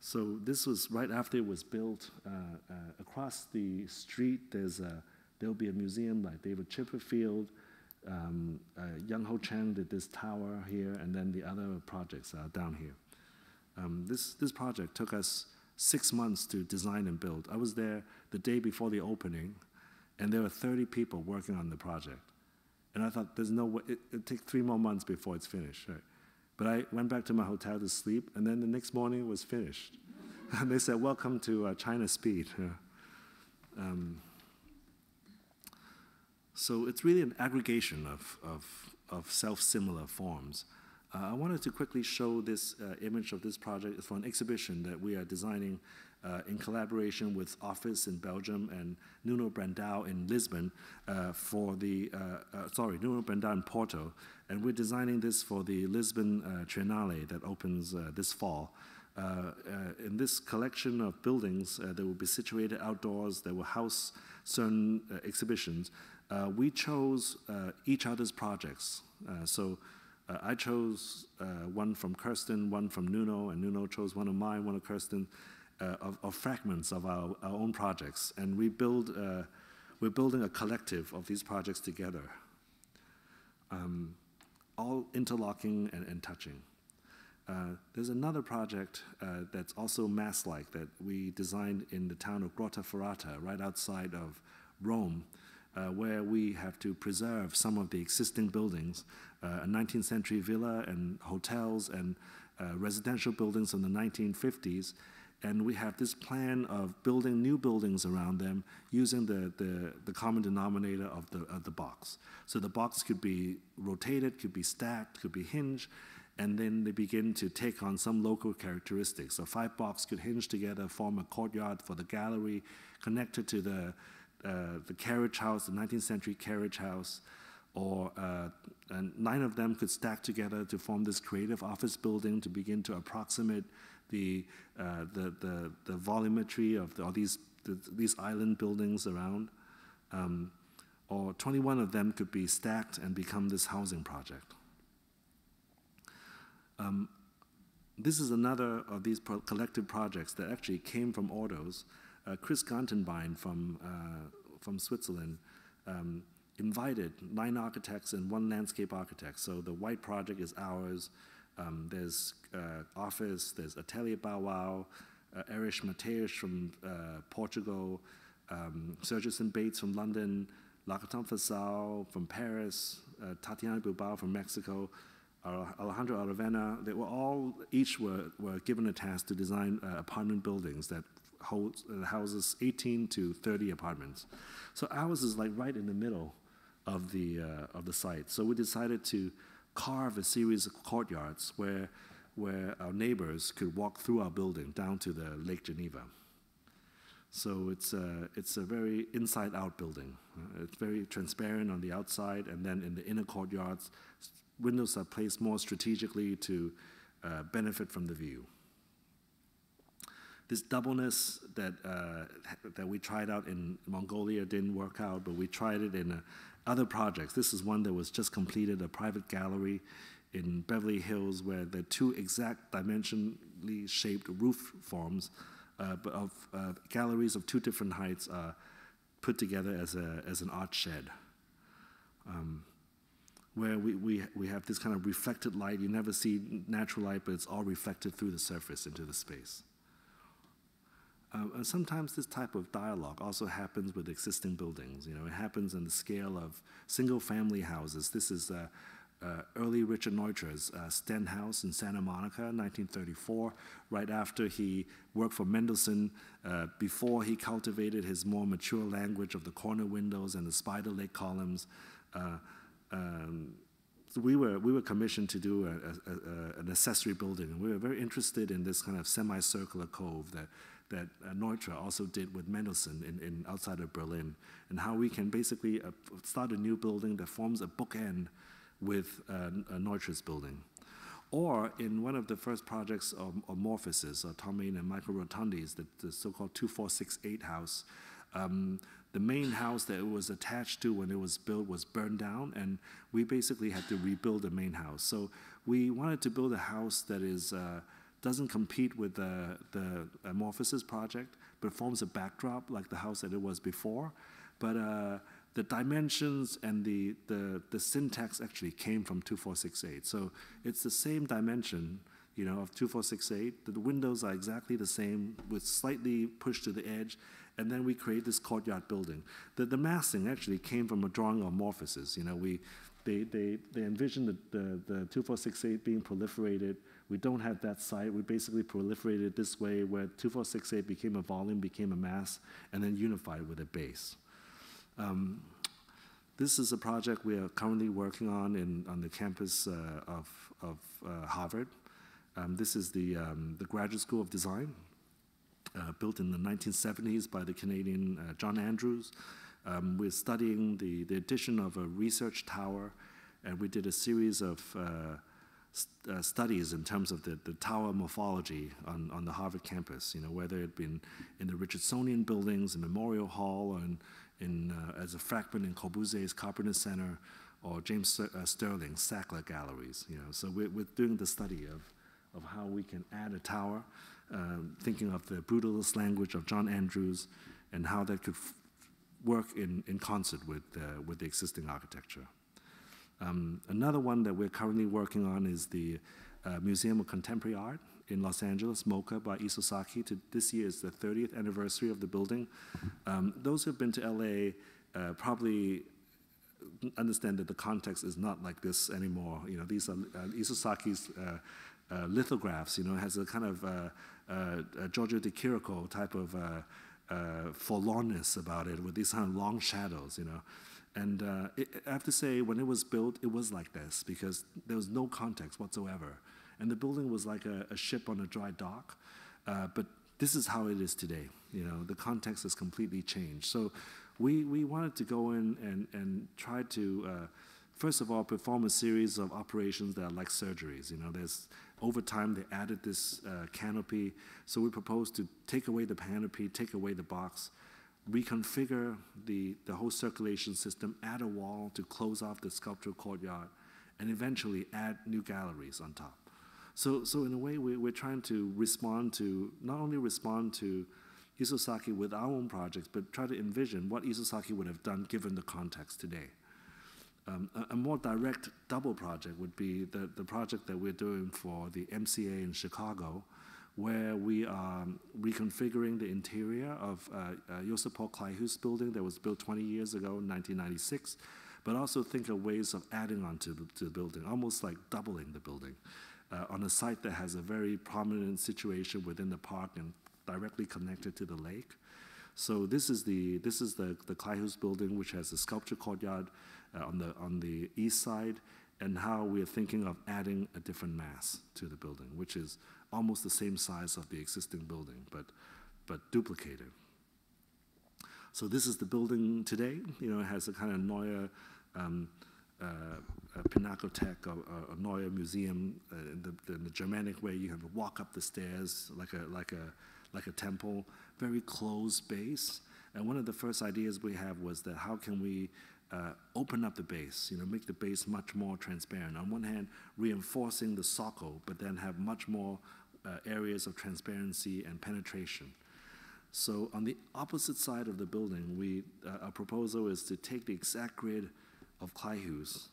so this was right after it was built. Uh, uh, across the street, there's a, there'll be a museum like David Chipperfield. Um, uh, Young Ho Chen did this tower here, and then the other projects are down here. Um, this, this project took us six months to design and build. I was there the day before the opening, and there were 30 people working on the project. And I thought, there's no way, it, it take three more months before it's finished. Right? But I went back to my hotel to sleep, and then the next morning it was finished. and they said, Welcome to uh, China Speed. Um, so it's really an aggregation of, of, of self similar forms. Uh, I wanted to quickly show this uh, image of this project. for an exhibition that we are designing uh, in collaboration with Office in Belgium and Nuno Brandao in Lisbon uh, for the, uh, uh, sorry, Nuno Brandao in Porto. And we're designing this for the Lisbon uh, Triennale that opens this fall. in this collection of buildings that will be situated outdoors, that will house certain exhibitions, we chose each other's projects. so uh, I chose uh, one from Kirsten, one from Nuno, and Nuno chose one of mine, one of Kirsten, uh, of, of, fragments of our, our, own projects. And we build, uh, we're building a collective of these projects together, um, all interlocking and, and touching. Uh, there's another project uh, that's also mass-like that we designed in the town of Grotta Ferrata, right outside of Rome, uh, where we have to preserve some of the existing buildings uh, a 19th century villa and hotels and uh, residential buildings from the 1950s. And we have this plan of building new buildings around them using the, the, the common denominator of the, of the box. So the box could be rotated, could be stacked, could be hinged, and then they begin to take on some local characteristics. So five boxes could hinge together, form a courtyard for the gallery, connected to the, uh, the carriage house, the 19th century carriage house, or uh, uh, nine of them could stack together to form this creative office building to begin to approximate the, uh, the, the, the, volumetry of the, all these, the, these island buildings around. Um, or 21 of them could be stacked and become this housing project. Um, this is another of these pro collective projects that actually came from Ordos. Uh, Chris Gantenbein from, uh, from Switzerland um, invited nine architects and one landscape architect. So the white project is ours. Um, there's uh, Office, there's Atelier Bauau, uh, Erich Mateus from uh, Portugal, um, Sergison Bates from London, Lacaton Fasal from Paris, uh, Tatiana Bilbao from Mexico, Alejandro Aravena. They were all, each were, were given a task to design uh, apartment buildings that holds, uh, houses 18 to 30 apartments. So ours is like right in the middle of the, uh, of the site. So we decided to carve a series of courtyards where, where our neighbors could walk through our building down to the Lake Geneva. So it's a, it's a very inside out building. Uh, it's very transparent on the outside, and then in the inner courtyards, windows are placed more strategically to uh, benefit from the view. This doubleness that, uh, that we tried out in Mongolia didn't work out, but we tried it in a other projects. This is one that was just completed, a private gallery in Beverly Hills where the two exact dimensionally shaped roof forms uh, of uh, galleries of two different heights are uh, put together as, a, as an art shed. Um, where we, we, we have this kind of reflected light. You never see natural light, but it's all reflected through the surface into the space. Um, uh, and uh, sometimes this type of dialogue also happens with existing buildings. You know, it happens on the scale of single-family houses. This is uh, uh, early Richard Neutra's uh, House in Santa Monica, 1934, right after he worked for Mendelssohn, uh, before he cultivated his more mature language of the corner windows and the spider leg columns. Uh, um, so we were we were commissioned to do a, a, a, an accessory building, and we were very interested in this kind of semicircular cove that that uh, Neutra also did with Mendelssohn in, in outside of Berlin, and how we can basically uh, start a new building that forms a bookend with uh, Neutra's uh, building. Or in one of the first projects of, of Morphosis, or uh, Tom Main and Michael Rotundi's, the, the so-called 2468 house, um, the main house that it was attached to when it was built was burned down, and we basically had to rebuild the main house. So we wanted to build a house that is uh, doesn't compete with the, the Amorphosis project, but forms a backdrop like the house that it was before. But uh, the dimensions and the, the, the syntax actually came from 2468. So it's the same dimension you know, of 2468. The windows are exactly the same with slightly pushed to the edge. And then we create this courtyard building. The, the massing actually came from a drawing of amorphosis. You know, we, they, they, they envisioned the, the, the 2468 being proliferated we don't have that site. We basically proliferated this way where 2468 became a volume, became a mass, and then unified with a base. Um, this is a project we are currently working on in, on the campus uh, of, of uh, Harvard. Um, this is the, um, the Graduate School of Design, uh, built in the 1970s by the Canadian uh, John Andrews. Um, we're studying the, the addition of a research tower, and we did a series of uh, uh, studies in terms of the, the tower morphology on, on the Harvard campus, you know, whether it been in the Richardsonian buildings, in Memorial Hall, or in, in uh, as a fragment in Corbusier's Carpenter Center, or James uh, Sterling Sackler Galleries, you know. So we're, we're doing the study of, of how we can add a tower, um, thinking of the brutalist language of John Andrews, and how that could work in, in concert with, uh, with the existing architecture. Um, another one that we're currently working on is the uh, Museum of Contemporary Art in Los Angeles, MoCA by Isosaki. To, this year is the 30th anniversary of the building. Um, those who have been to LA uh, probably understand that the context is not like this anymore. You know, these are uh, Isosaki's uh, uh, lithographs. You know, has a kind of uh, Giorgio de Chirico type of forlornness about it, with these kind of long shadows. You know. And uh, it, I have to say, when it was built, it was like this because there was no context whatsoever. And the building was like a, a ship on a dry dock. Uh, but this is how it is today. You know, the context has completely changed. So we, we wanted to go in and, and try to, uh, first of all, perform a series of operations that are like surgeries. You know, there's over time they added this uh, canopy. So we proposed to take away the canopy, take away the box, reconfigure the, the whole circulation system, add a wall to close off the sculptural courtyard, and eventually add new galleries on top. So, so in a way, we, we're trying to respond to, not only respond to Isosaki with our own projects, but try to envision what Isosaki would have done given the context today. Um, a, a, more direct double project would be the, the project that we're doing for the MCA in Chicago, where we are reconfiguring the interior of uh, uh, Paul building that was built 20 years ago in 1996, but also think of ways of adding on to, to the building, almost like doubling the building uh, on a site that has a very prominent situation within the park and directly connected to the lake. So this is the this is the the Kleihus building, which has a sculpture courtyard uh, on the on the east side, and how we are thinking of adding a different mass to the building, which is almost the same size of the existing building, but, but duplicated. So this is the building today. You know, it has a kind of Neue um, uh, Pinakothek or, or, Neue Museum uh, in, the, in, the, Germanic way. You have to walk up the stairs like a, like a, like a temple, very closed space. And one of the first ideas we have was that how can we uh, open up the base, you know, make the base much more transparent. On one hand, reinforcing the socle, but then have much more uh, areas of transparency and penetration. So on the opposite side of the building, we, uh, our proposal is to take the exact grid of Claihus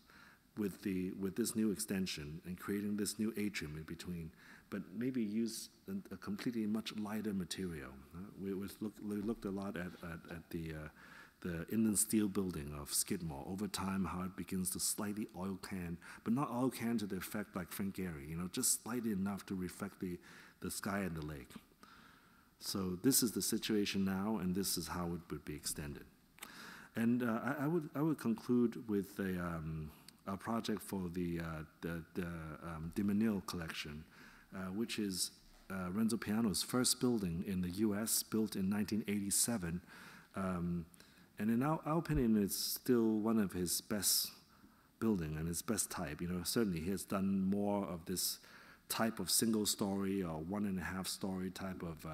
with, the, with this new extension and creating this new atrium in between, but maybe use a, completely much lighter material. Uh, we, we, look, we, looked a lot at, at, at the uh, the Indian steel building of Skidmore. Over time, how it begins to slightly oil can, but not oil can to the effect like Frank Gehry, you know, just slightly enough to reflect the, the sky and the lake. So this is the situation now, and this is how it would be extended. And uh, I, I, would, I would conclude with a, um, a project for the, uh, the, the um, Dimenil collection, uh, which is uh, Renzo Piano's first building in the US, built in 1987. Um, and in our, our opinion, it's still one of his best building and his best type. You know, certainly he has done more of this type of single story or one and a half story type of uh,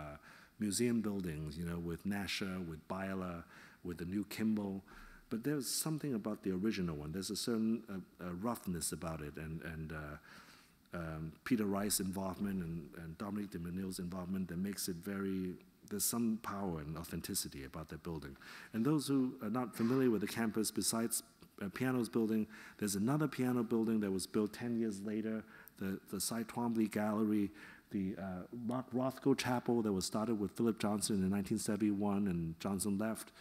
museum buildings, you know, with Nasher, with Byler, with the new Kimball. But there's something about the original one. There's a certain uh, uh roughness about it, and and uh, um, Peter Rice's involvement and, and Dominic de Menil's involvement that makes it very there's some power and authenticity about that building. And those who are not familiar with the campus, besides uh, Piano's building, there's another piano building that was built 10 years later, the, the Cy Twombly Gallery, the uh, Mark Rothko Chapel that was started with Philip Johnson in 1971 and Johnson left.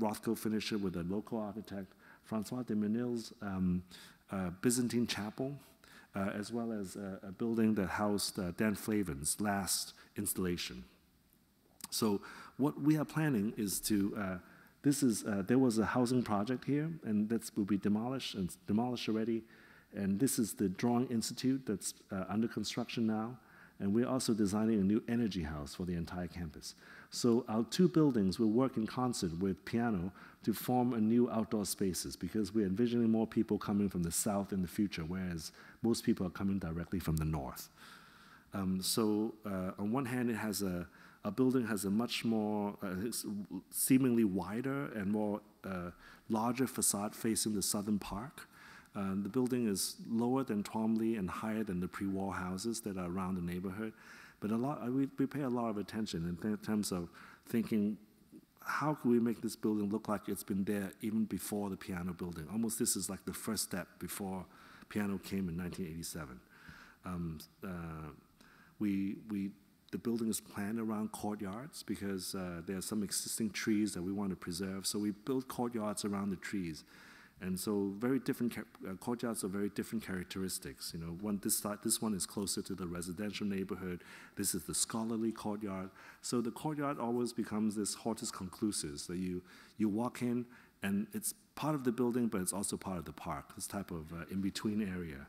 Rothko finished it with a local architect, Francois de Menil's um, uh, Byzantine Chapel, uh, as well as a building that housed uh, Dan Flavin's last installation, so what we are planning is to, uh, this is, uh, there was a housing project here, and that will be demolished and demolished already. And this is the Drawing Institute that's uh, under construction now. And we're also designing a new energy house for the entire campus. So our two buildings will work in concert with Piano to form a new outdoor spaces because we're envisioning more people coming from the south in the future, whereas most people are coming directly from the north. Um, so uh, on one hand, it has a, a building has a much more uh, seemingly wider and more uh, larger facade facing the southern park. Um, the building is lower than Twombly and higher than the pre-war houses that are around the neighborhood. But a lot, uh, we, we pay a lot of attention in terms of thinking how can we make this building look like it's been there even before the piano building? Almost this is like the first step before piano came in 1987. Um, uh, we, we the building is planned around courtyards because uh, there are some existing trees that we want to preserve. So we build courtyards around the trees. And so very different, uh, courtyards are very different characteristics. You know, one, this, side, this one is closer to the residential neighborhood. This is the scholarly courtyard. So the courtyard always becomes this hortus conclusus that you, you walk in and it's part of the building, but it's also part of the park, this type of uh, in-between area.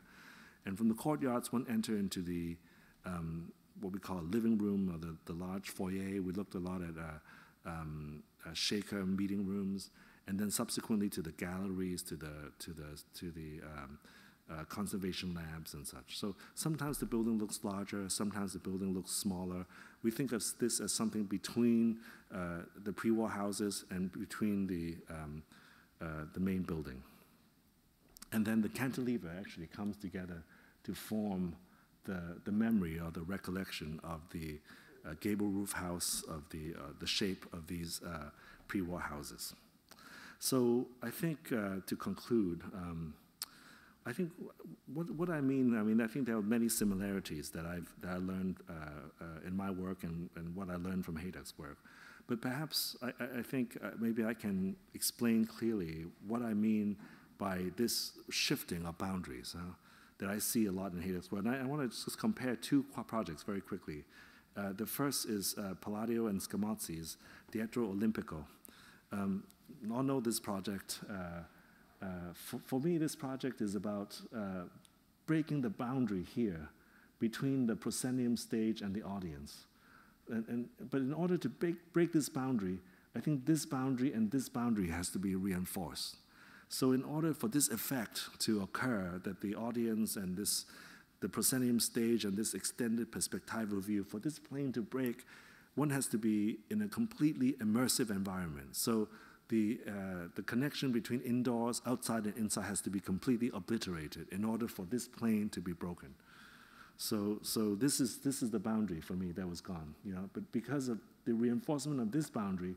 And from the courtyards, one enter into the um, what we call a living room or the, the large foyer. We looked a lot at uh, um, uh, Shaker meeting rooms, and then subsequently to the galleries, to the to the to the um, uh, conservation labs and such. So sometimes the building looks larger, sometimes the building looks smaller. We think of this as something between uh, the pre-war houses and between the um, uh, the main building. And then the cantilever actually comes together to form the, the memory or the recollection of the uh, gable roof house, of the, uh, the shape of these uh, pre-war houses. So I think uh, to conclude, um, I think what, what, I mean, I mean, I think there are many similarities that, I've, that I learned uh, in my work and, and what I learned from Haydock's work. But perhaps I, I think maybe I can explain clearly what I mean by this shifting of boundaries. Huh? that I see a lot in Helios Well, And I, I want to just compare two projects very quickly. Uh, the first is uh, Palladio and Scamozzi's Teatro Olimpico. Um, all know this project. Uh, uh for, for, me, this project is about uh, breaking the boundary here between the proscenium stage and the audience. And, and, but in order to break, break this boundary, I think this boundary and this boundary has to be reinforced. So in order for this effect to occur, that the audience and this, the proscenium stage and this extended perspectival view, for this plane to break, one has to be in a completely immersive environment. So the, uh, the connection between indoors, outside, and inside has to be completely obliterated in order for this plane to be broken. So, so this, is, this is the boundary for me that was gone. You know? But because of the reinforcement of this boundary,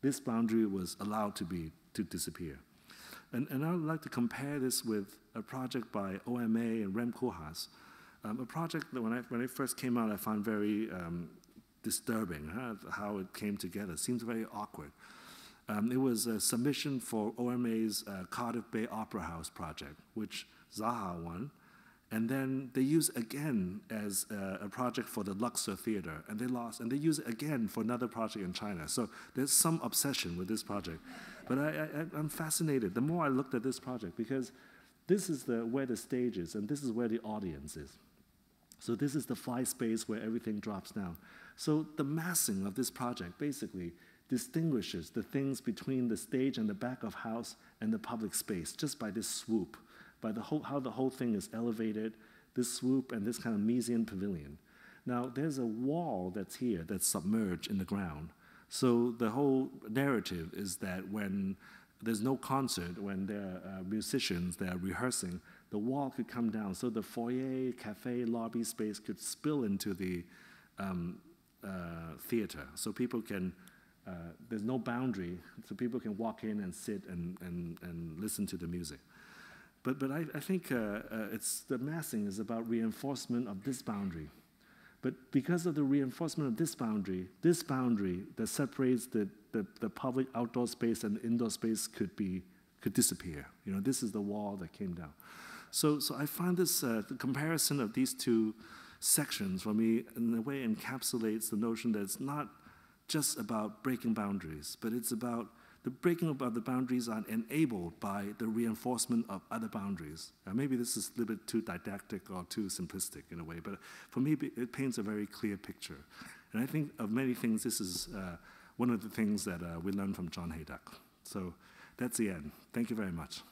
this boundary was allowed to, be, to disappear. And, and I would like to compare this with a project by OMA and Rem Koolhaas, um, a project that when, I, when it first came out, I found very um, disturbing, huh? how it came together. It seems very awkward. Um, it was a submission for OMA's uh, Cardiff Bay Opera House project, which Zaha won. And then they use again as uh, a project for the Luxor Theater, and they lost. And they use again for another project in China. So there's some obsession with this project. But I, I, I'm fascinated the more I looked at this project because this is the, where the stage is and this is where the audience is. So this is the fly space where everything drops down. So the massing of this project basically distinguishes the things between the stage and the back of house and the public space just by this swoop, by the whole, how the whole thing is elevated, this swoop and this kind of Mesian pavilion. Now there's a wall that's here that's submerged in the ground. So the whole narrative is that when there's no concert, when there are uh, musicians they are rehearsing, the wall could come down. So the foyer, cafe, lobby space could spill into the um, uh, theater. So people can, uh, there's no boundary, so people can walk in and sit and, and, and listen to the music. But, but I, I think uh, uh it's, the massing is about reinforcement of this boundary. But because of the reinforcement of this boundary, this boundary that separates the, the, the public outdoor space and indoor space could be could disappear. You know, this is the wall that came down. So, so I find this uh, comparison of these two sections for me in a way encapsulates the notion that it's not just about breaking boundaries, but it's about the breaking up of the boundaries are enabled by the reinforcement of other boundaries. Now, maybe this is a little bit too didactic or too simplistic in a way, but for me, it paints a very clear picture. And I think of many things, this is uh, one of the things that uh, we learned from John Haydock. So that's the end. Thank you very much.